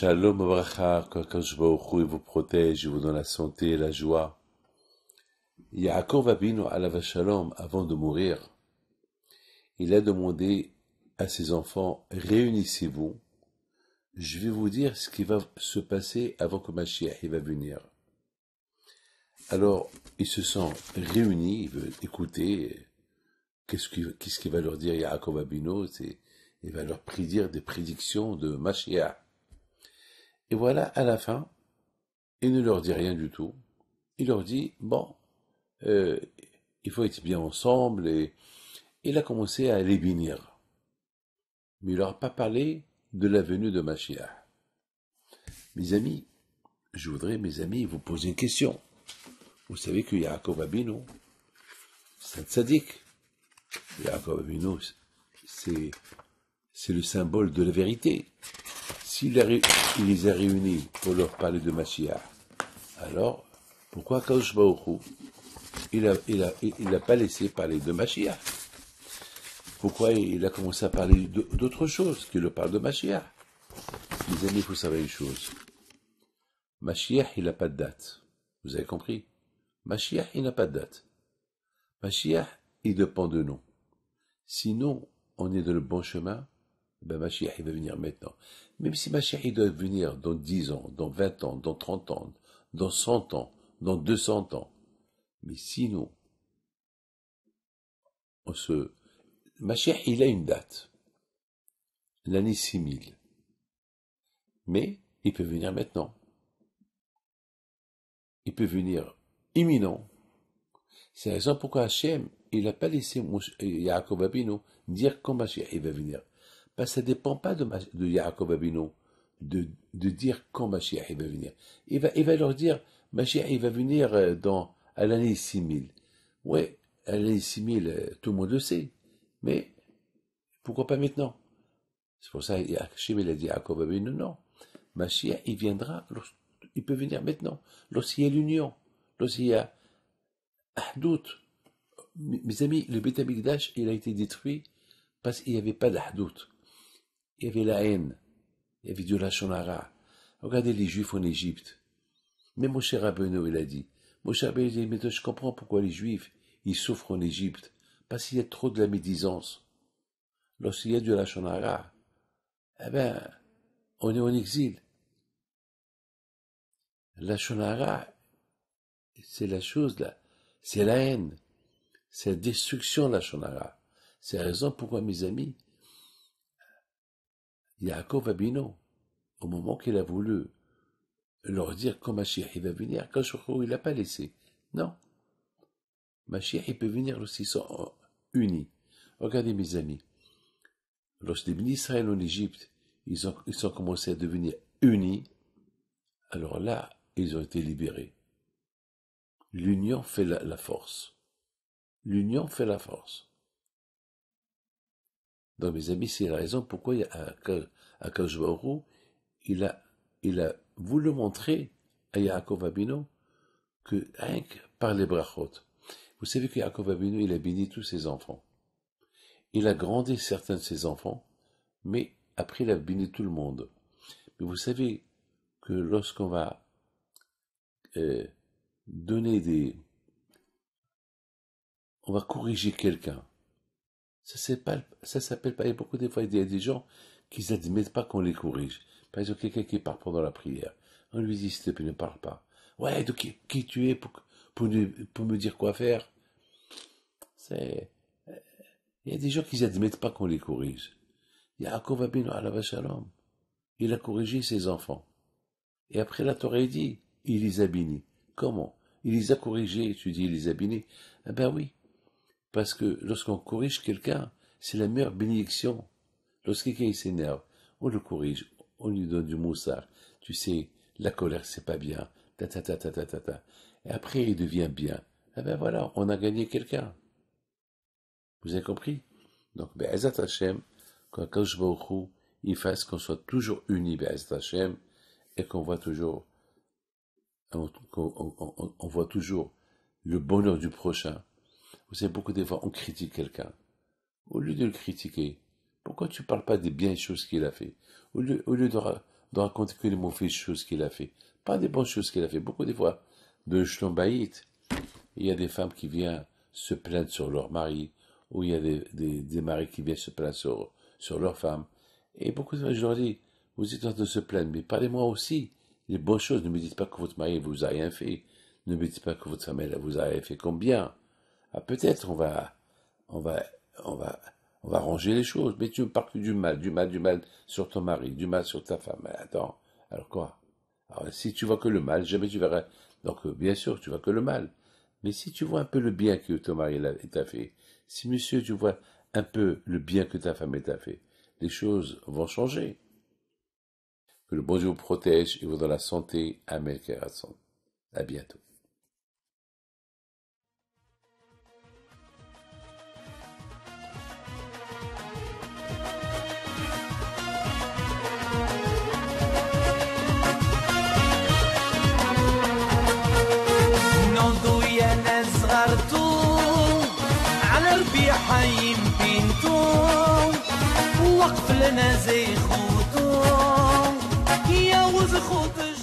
Shalom Abracha, il vous protège, il vous donne la santé et la joie. Yaakov Abino avant de mourir, il a demandé à ses enfants, réunissez-vous, je vais vous dire ce qui va se passer avant que Mashiach va venir. Alors, ils se sont réunis, ils veulent écouter qu'est-ce qu'il va leur dire Yaakov Abino, il va leur prédire des prédictions de Mashiach. Et voilà, à la fin, il ne leur dit rien du tout. Il leur dit, bon, euh, il faut être bien ensemble. Et il a commencé à les bénir. Mais il leur a pas parlé de la venue de Mashiach. Mes amis, je voudrais, mes amis, vous poser une question. Vous savez que Yaakov Abino, saint un Yaakov Abino, c'est le symbole de la vérité s'il les a réunis pour leur parler de machia, alors pourquoi Kadosh il n'a il pas laissé parler de Machia? Pourquoi il a commencé à parler d'autre chose qu'il le parle de Mashiach Mes amis, vous savez une chose. Mashiach, il n'a pas de date. Vous avez compris Mashiach, il n'a pas de date. Mashiach, il dépend de nous. Sinon, on est dans le bon chemin, ben Mashiach, il va venir maintenant. Même si Mashiach, il doit venir dans 10 ans, dans 20 ans, dans 30 ans, dans 100 ans, dans 200 ans. Mais sinon, on se... Mashiach, il a une date. L'année 6000. Mais il peut venir maintenant. Il peut venir imminent. C'est la raison pourquoi Hachem, il n'a pas laissé euh, Yaakov Abino dire quand Mashiach, il va venir. Ben, ça dépend pas de, de Yaakov Abino de, de dire quand Mashiach va venir. Il va, il va leur dire, Mashiach va venir euh, dans, à l'année 6000. Ouais, à l'année 6000, euh, tout le monde le sait. Mais pourquoi pas maintenant C'est pour ça il a dit à Jacob Abino, non. Mashiach il viendra, il peut venir maintenant, lorsqu'il y a l'union, lorsqu'il y a Mes amis, le Beth il a été détruit parce qu'il n'y avait pas doute il y avait la haine, il y avait du Lachonara. Regardez les Juifs en Égypte. Mais Moshe Rabbeinu, il a dit, Moshe Rabbeinu, il dit, mais je comprends pourquoi les Juifs, ils souffrent en Égypte, parce qu'il y a trop de la médisance. Lorsqu'il y a du Lachonara, eh bien, on est en exil. Lachonara, c'est la chose là, c'est la haine, c'est la destruction, Lachonara. C'est la raison pourquoi, mes amis, Yaakov Abino, au moment qu'il a voulu leur dire quand Mashiach va venir, quand il l'a pas laissé. Non. ma peut venir aussi sont unis. Regardez mes amis. Lorsque les ministres en Égypte, ils ont, commencé à devenir unis, alors là, ils ont été libérés. L'union fait la force. L'union fait la force dans mes amis, c'est la raison pourquoi il a, il a voulu montrer à Yaakov Abino que rien hein, que par les brachot. Vous savez que Yaakov Abino, il a béni tous ses enfants. Il a grandi certains de ses enfants, mais après il a béni tout le monde. Mais vous savez que lorsqu'on va euh, donner des... On va corriger quelqu'un. Ça, ne s'appelle pas. Il y beaucoup des fois, il y a des gens qui n'admettent pas qu'on les corrige. Par exemple, quelqu'un qui part pendant la prière. On lui dit, s'il ne parle pas. Ouais, donc qui, tu es pour, pour, me dire quoi faire C'est. Euh, il y a des gens qui n'admettent pas qu'on les corrige. Yaakov Abinu, Allah Shalom, il a corrigé ses enfants. Et après, la Torah dit, il les a bénis. Comment Il les a corrigés, tu dis, il les a bénis. Eh ben oui, parce que lorsqu'on corrige quelqu'un, c'est la meilleure bénédiction. Lorsqu'il s'énerve, on le corrige, on lui donne du moussard. Tu sais, la colère, c'est pas bien. Ta, ta, ta, ta, ta, ta, ta. Et après, il devient bien. Eh ben voilà, on a gagné quelqu'un. Vous avez compris Donc, Be'ezat Hashem, quand Kaush il fasse qu'on soit toujours unis, Be'ezat Hashem, et qu'on voit toujours, voit toujours le bonheur du prochain. Vous savez, beaucoup de fois, on critique quelqu'un. Au lieu de le critiquer, pourquoi tu ne parles pas des bien choses qu'il a fait Au lieu, au lieu de, de, raconter que les mauvaises choses qu'il a fait, pas des bonnes choses qu'il a fait. Beaucoup de fois, de chlombaïtes, il y a des femmes qui viennent se plaindre sur leur mari, ou il y a des, des, maris qui viennent se plaindre sur, sur leur femme. Et beaucoup de fois, je vous êtes en train de se plaindre, mais parlez-moi aussi les bonnes choses. Ne me dites pas que votre mari vous a rien fait. Ne me dites pas que votre femme, elle vous a rien fait. Combien ah, peut-être on va, on va, on va, on va ranger les choses. Mais tu me parles que du mal, du mal, du mal sur ton mari, du mal sur ta femme. attends, alors quoi alors, Si tu vois que le mal, jamais tu verras. Donc euh, bien sûr, tu vois que le mal. Mais si tu vois un peu le bien que ton mari t'a fait, si monsieur tu vois un peu le bien que ta femme t'a fait, les choses vont changer. Que le bon Dieu vous protège et vous donne la santé. Amen. À bientôt. على ربي ربيعها يمكنتم وقف لنا زي خوتهم يا وز خوتش